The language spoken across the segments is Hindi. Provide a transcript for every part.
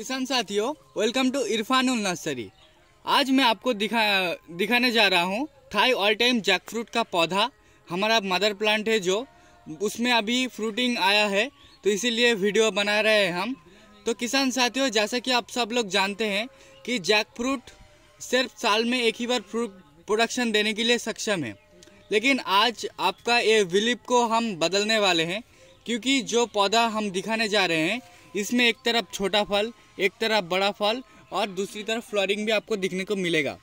किसान साथियों वेलकम टू उल नर्सरी आज मैं आपको दिखा दिखाने जा रहा हूँ Thai all time jackfruit का पौधा हमारा मदर प्लांट है जो उसमें अभी फ्रूटिंग आया है तो इसीलिए वीडियो बना रहे हैं हम तो किसान साथियों जैसा कि आप सब लोग जानते हैं कि जैक फ्रूट सिर्फ साल में एक ही बार फ्रूट प्रोडक्शन देने के लिए सक्षम है लेकिन आज आपका ये विलिप को हम बदलने वाले हैं क्योंकि जो पौधा हम दिखाने जा रहे हैं इसमें एक तरफ छोटा फल एक तरफ बड़ा फल और दूसरी तरफ फ्लोरिंग भी आपको दिखने को मिलेगा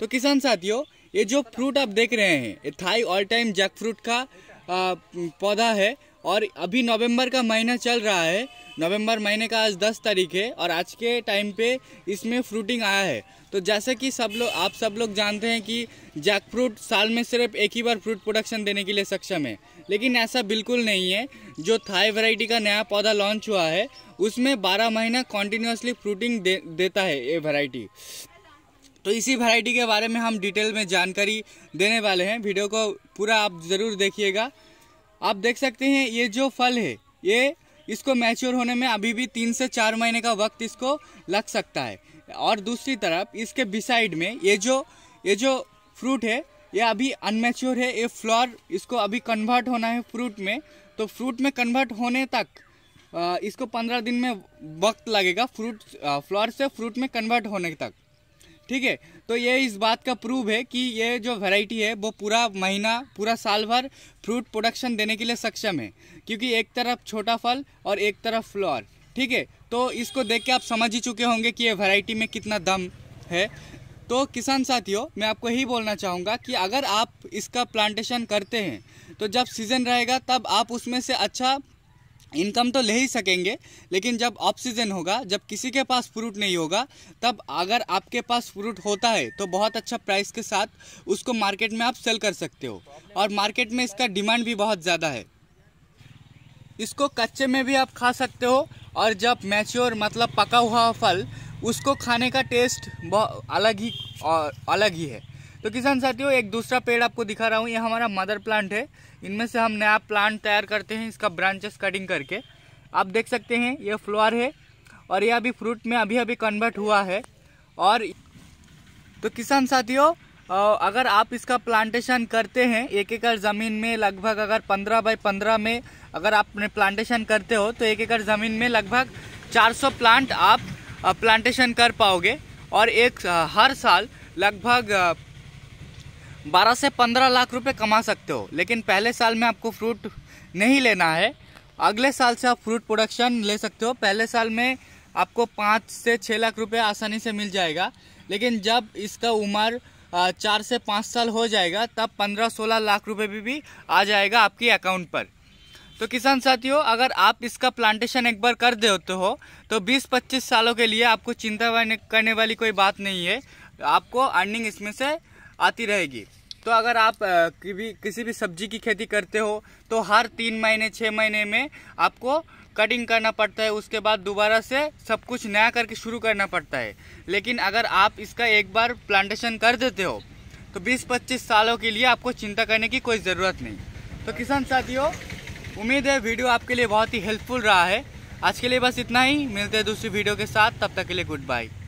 तो किसान साथियों ये जो फ्रूट आप देख रहे हैं ये Thai all time jackfruit का आ, पौधा है और अभी नवंबर का महीना चल रहा है नवंबर महीने का आज 10 तारीख है और आज के टाइम पे इसमें फ्रूटिंग आया है तो जैसे कि सब लोग आप सब लोग जानते हैं कि जैक फ्रूट साल में सिर्फ एक ही बार फ्रूट प्रोडक्शन देने के लिए सक्षम है लेकिन ऐसा बिल्कुल नहीं है जो थाई वैरायटी का नया पौधा लॉन्च हुआ है उसमें बारह महीना कॉन्टीन्यूसली फ्रूटिंग दे, देता है ये वैरायटी तो इसी वैरायटी के बारे में हम डिटेल में जानकारी देने वाले हैं वीडियो को पूरा आप ज़रूर देखिएगा आप देख सकते हैं ये जो फल है ये इसको मैच्योर होने में अभी भी तीन से चार महीने का वक्त इसको लग सकता है और दूसरी तरफ इसके बिसाइड में ये जो ये जो फ्रूट है ये अभी अनमेच्योर है ये फ्लॉर इसको अभी कन्वर्ट होना है फ्रूट में तो फ्रूट में कन्वर्ट होने तक इसको पंद्रह दिन में वक्त लगेगा फ्रूट फ्लॉर से फ्रूट में कन्वर्ट होने तक ठीक है तो ये इस बात का प्रूव है कि ये जो वैरायटी है वो पूरा महीना पूरा साल भर फ्रूट प्रोडक्शन देने के लिए सक्षम है क्योंकि एक तरफ छोटा फल और एक तरफ फ्लोर ठीक है तो इसको देख के आप समझ ही चुके होंगे कि ये वैरायटी में कितना दम है तो किसान साथियों मैं आपको यही बोलना चाहूँगा कि अगर आप इसका प्लांटेशन करते हैं तो जब सीज़न रहेगा तब आप उसमें से अच्छा इनकम तो ले ही सकेंगे लेकिन जब ऑफ सीजन होगा जब किसी के पास फ्रूट नहीं होगा तब अगर आपके पास फ्रूट होता है तो बहुत अच्छा प्राइस के साथ उसको मार्केट में आप सेल कर सकते हो और मार्केट में इसका डिमांड भी बहुत ज़्यादा है इसको कच्चे में भी आप खा सकते हो और जब मैच्योर मतलब पका हुआ फल उसको खाने का टेस्ट बहुत अलग ही और अलग ही है तो किसान साथियों एक दूसरा पेड़ आपको दिखा रहा हूँ ये हमारा मदर प्लांट है इनमें से हम नया प्लांट तैयार करते हैं इसका ब्रांचेस कटिंग करके आप देख सकते हैं ये फ्लोर है और ये अभी फ्रूट में अभी अभी कन्वर्ट हुआ है और तो किसान साथियों अगर आप इसका प्लांटेशन करते हैं एक एकड़ ज़मीन में लगभग अगर पंद्रह बाई पंद्रह में अगर आप प्लांटेशन करते हो तो एक एकड़ ज़मीन में लगभग सौ प्लांट आप प्लांटेशन कर पाओगे और एक हर साल लगभग 12 से 15 लाख रुपए कमा सकते हो लेकिन पहले साल में आपको फ्रूट नहीं लेना है अगले साल से आप फ्रूट प्रोडक्शन ले सकते हो पहले साल में आपको पाँच से छः लाख रुपए आसानी से मिल जाएगा लेकिन जब इसका उम्र चार से पाँच साल हो जाएगा तब पंद्रह सोलह लाख रुपए भी, भी आ जाएगा आपके अकाउंट पर तो किसान साथियों अगर आप इसका प्लांटेशन एक बार कर देते हो तो 20-25 सालों के लिए आपको चिंता करने वाली कोई बात नहीं है आपको अर्निंग इसमें से आती रहेगी तो अगर आप किसी किसी भी सब्जी की खेती करते हो तो हर तीन महीने छः महीने में आपको कटिंग करना पड़ता है उसके बाद दोबारा से सब कुछ नया करके शुरू करना पड़ता है लेकिन अगर आप इसका एक बार प्लांटेशन कर देते हो तो 20-25 सालों के लिए आपको चिंता करने की कोई ज़रूरत नहीं तो किसान साथियों उम्मीद है वीडियो आपके लिए बहुत ही हेल्पफुल रहा है आज के लिए बस इतना ही मिलते हैं दूसरी वीडियो के साथ तब तक के लिए गुड बाई